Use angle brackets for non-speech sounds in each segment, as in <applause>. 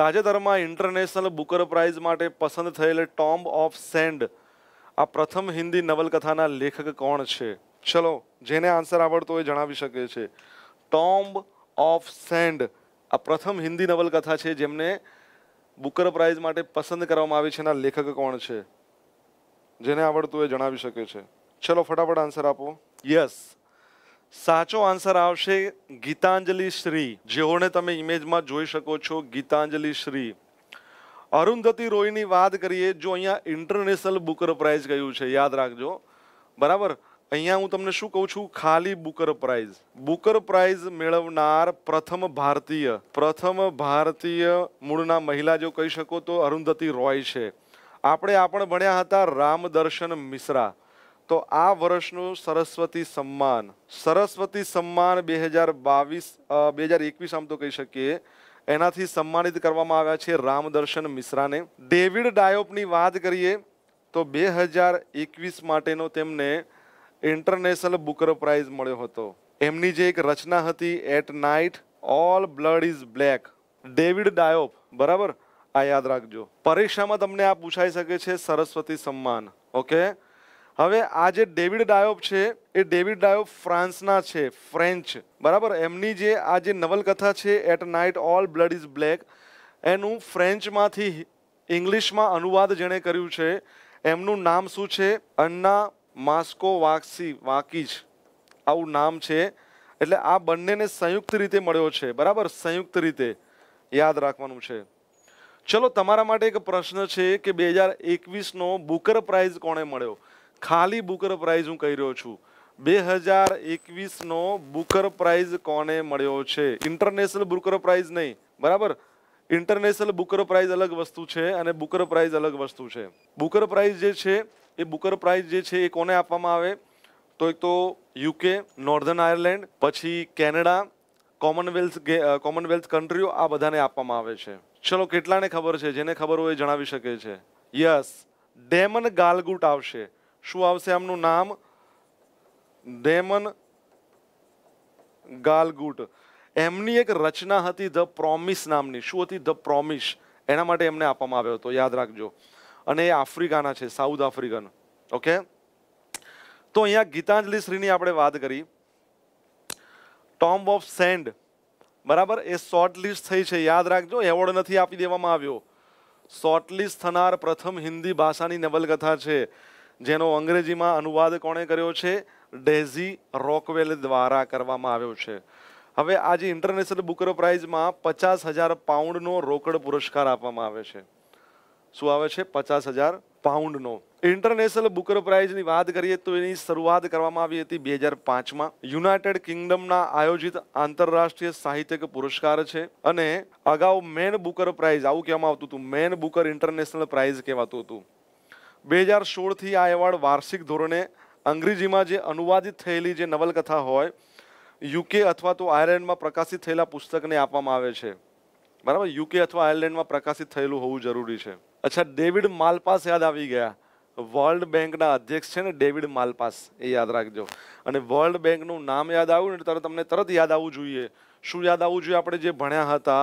તાજેતરમાં international Booker price માટે પસંદ થયેલ ટોમ્બ ઓફ સેન્ડ આ પ્રથમ હિન્દી નવલકથાના લેખક કોણ છે ચલો જેને આન્સર આવડતો એ જણાવી શકે છે ટોમ્બ ઓફ સેન્ડ આ પ્રથમ હિન્દી નવલકથા છે જેમને બુકર પ્રાઇઝ માટે પસંદ કરવામાં આવી છે એના લેખક કોણ છે જેને આવડતું એ જણાવી શકે છે ચલો ફટાફટ આન્સર આપો યસ સાચો આન્સર આવશે ગીતાંજલિ શ્રી જેઓને તમે ઇમેજમાં જોઈ શકો છો ગીતાંજલિ શ્રી અરુંધતી રોયની વાત કરીએ જો અહીંયા ઇન્ટરનેશનલ બુકર પ્રાઇઝ કહ્યું છે યાદ રાખજો બરાબર અહીંયા હું તમને શું કહું છું ખાલી બુકર પ્રાઇઝ બુકર પ્રાઇઝ મેળવનાર પ્રથમ ભારતીય પ્રથમ ભારતીય મૂળના મહિલા જો કહી શકો તો અરુંધતી રોય છે આપણે આપણે ભણ્યા હતા રામદર્શન મિશ્રા તો આ વર્ષનું સરસ્વતી સન્માન સરસ્વતી સન્માન બે હજાર બાવીસ બે હજાર એકવીસ આમ તો કહી શકીએ એનાથી સન્માનિત કરવામાં આવ્યા છે રામદર્શન મિશ્રાને ડેવિડ ડાયોપની વાત કરીએ તો બે હજાર એકવીસ માટેનો તેમને ઇન્ટરનેશનલ બુકર પ્રાઇઝ મળ્યો હતો એમની જે એક રચના હતી At Night All Blood Is Black David Diop બરાબર આ યાદ રાખજો પરીક્ષામાં તમને આ પૂછાઈ શકે છે સરસ્વતી સન્માન ઓકે હવે આ જે ડેવિડ ડાયોપ છે એ ડેવિડ ડાયોપ ફ્રાન્સના છે ફ્રેન્ચ બરાબર એમની જે આ જે નવલકથા છે At Night All Blood Is Black એનું ફ્રેન્ચમાંથી ઇંગ્લિશમાં અનુવાદ જેણે કર્યું છે એમનું નામ શું છે અન્ના માસ્કો વાક્સી વાકીજ આવું નામ છે એટલે આ બંનેને સંયુક્ત રીતે મળ્યો છે બરાબર સંયુક્ત રીતે યાદ રાખવાનું છે ચલો તમારા માટે એક પ્રશ્ન છે કે બે હજાર એકવીસનો બુકર પ્રાઇઝ કોણે મળ્યો ખાલી બુકર પ્રાઇઝ હું કહી રહ્યો છું બે હજાર એકવીસનો બુકર પ્રાઇઝ કોને મળ્યો છે ઇન્ટરનેશનલ બુકર પ્રાઇઝ નહીં બરાબર ઇન્ટરનેશનલ બુકર પ્રાઇઝ અલગ વસ્તુ છે અને બુકર પ્રાઇઝ અલગ વસ્તુ છે બુકર પ્રાઇઝ જે છે એ બુકર પ્રાઇઝ જે છે એ કોને આપવામાં આવે તો એક તો યુકે નોર્ધન આયર્લેન્ડ પછી કેનેડા કોમનવેલ્થ કોમનવેલ્થ કન્ટ્રીઓ આ બધાને આપવામાં આવે છે ચલો કેટલાને ખબર છે જેને ખબર હોય એ જણાવી શકે છે યસ ડેમન ગાલગુટ આવશે શું આવશે આમનું નામ ડેમન ગાલગુટ એમની એક રચના હતી ધ પ્રોમિસ નામની શું હતી ધ પ્રોમિસ એના માટે એમને આપવામાં આવ્યો હતો યાદ રાખજો અને એ આફ્રિકાના છે સાઉથ આફ્રિકન ઓકે તો અહીંયા ગીતાંજલિ શ્રીની આપણે વાત કરી ટોમ્બ ઓફ સેન્ડ બરાબર એ શોર્ટ લિસ્ટ થઈ છે યાદ રાખજો એવોર્ડ નથી આપી દેવામાં આવ્યો શોર્ટ લિસ્ટ થનાર પ્રથમ હિન્દી ભાષાની નવલકથા છે જેનો અંગ્રેજીમાં અનુવાદ કોણે કર્યો છે ડેઝી રોકવેલ દ્વારા કરવામાં આવ્યો છે હવે આજે ઇન્ટરનેશનલ બુકર પ્રાઇઝમાં પચાસ હજાર પાઉન્ડનો રોકડ પુરસ્કાર આપવામાં આવે છે શું આવે છે પચાસ હજાર પાઉન્ડનો ઇન્ટરનેશનલ બુકર પ્રાઇઝની વાત કરીએ તો એની શરૂઆત કરવામાં આવી હતી બે હજાર પાંચમાં યુનાઇટેડ કિંગડમના આયોજિત આંતરરાષ્ટ્રીય સાહિત્યક પુરસ્કાર છે અને અગાઉ મેન બુકર પ્રાઇઝ આવું કહેવામાં આવતું હતું મેન બુકર ઇન્ટરનેશનલ પ્રાઇઝ કહેવાતું હતું બે હજાર સોળથી આ એવોર્ડ વાર્ષિક ધોરણે અંગ્રેજીમાં જે અનુવાદિત થયેલી જે નવલકથા હોય યુકે અથવા તો આયર્લેન્ડમાં પ્રકાશિત થયેલા પુસ્તકને આપવામાં આવે છે બરાબર યુકે અથવા આયર્લેન્ડમાં પ્રકાશિત થયેલું હોવું જરૂરી છે અચ્છા ડેવિડ માલપાસ યાદ આવી ગયા વર્લ્ડ બેંકના અધ્યક્ષ છે ને ડેવિડ માલપાસ એ યાદ રાખજો અને વર્લ્ડ બેંકનું નામ યાદ આવ્યું ને તરત તમને તરત યાદ આવવું જોઈએ શું યાદ આવવું જોઈએ આપણે જે ભણ્યા હતા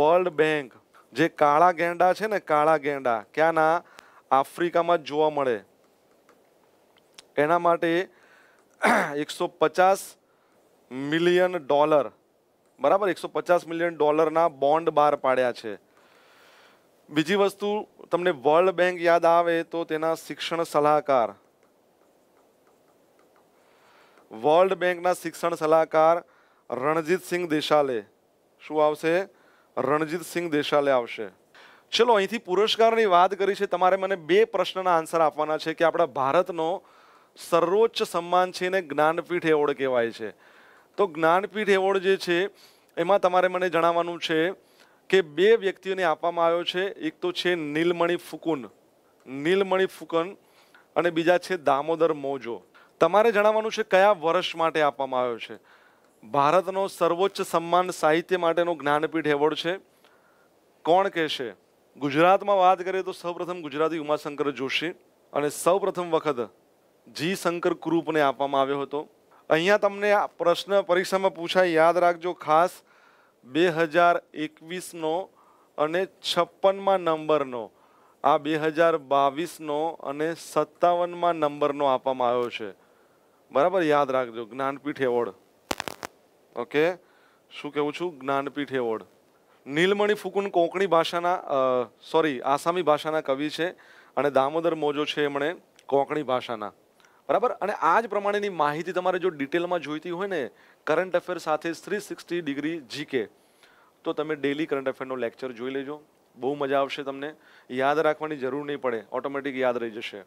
વર્લ્ડ બેંક જે કાળા ગેંડા છે ને કાળા ગેંડા ક્યાંના આફ્રિકામાં જોવા મળે એના માટે <clears throat> એકસો પચાસ મિલિયન ડોલર બરાબર એકસો પચાસ મિલિયન ડોલરના બોન્ડ બહાર પાડ્યા છે બીજી વસ્તુ તમને વર્લ્ડ બેંક યાદ આવે તો તેના શિક્ષણ સલાહકાર વર્લ્ડ બેંકના શિક્ષણ સલાહકાર રણજીતસિંહ દેશાલે શું આવશે રણજીતસિંહ દેશાલે આવશે ચલો અહીંથી પુરસ્કારની વાત કરી છે તમારે મને બે પ્રશ્નના આન્સર આપવાના છે કે આપણા ભારતનો સર્વોચ્ચ સન્માન છે એને જ્ઞાનપીઠ એવોર્ડ કહેવાય છે તો જ્ઞાનપીઠ એવોર્ડ જે છે એમાં તમારે મને જણાવવાનું છે કે બે વ્યક્તિઓને આપવામાં આવ્યો છે એક તો છે નીલમણી ફુકુન નીલમણી ફુકન અને બીજા છે દામોદર મોજો તમારે જણાવવાનું છે કયા વર્ષ માટે આપવામાં આવ્યો છે ભારતનો સર્વોચ્ચ સન્માન સાહિત્ય માટેનો જ્ઞાનપીઠ એવોર્ડ છે કોણ કહેશે ગુજરાતમાં વાત કરીએ તો સૌપ્રથમ ગુજરાતી ઉમાશંકર જોશી અને સૌપ્રથમ વખત જી શંકર કુરુપને આપવામાં આવ્યો હતો અહીંયા તમને આ પ્રશ્ન પરીક્ષામાં પૂછાય યાદ રાખજો ખાસ બે હજાર એકવીસનો અને છપ્પનમાં નંબરનો આ બે હજાર બાવીસનો અને સત્તાવનમાં નંબરનો આપવામાં આવ્યો છે બરાબર યાદ રાખજો જ્ઞાનપીઠ એવોર્ડ ઓકે શું કહેવું છું જ્ઞાનપીઠ એવોર્ડ નીલમણી ફુકુન કોંકણી ભાષાના સોરી આસામી ભાષાના કવિ છે અને દામોદર મોજો છે એમણે કોંકણી ભાષાના બરાબર અને આ જ પ્રમાણેની માહિતી તમારે જો ડિટેલમાં જોઈતી હોય ને કરંટ અફેર સાથે થ્રી સિક્સટી ડિગ્રી જીકે તો તમે ડેલી કરંટ અફેરનો લેક્ચર જોઈ લેજો બહુ મજા આવશે તમને યાદ રાખવાની જરૂર નહીં પડે ઓટોમેટિક યાદ રહી જશે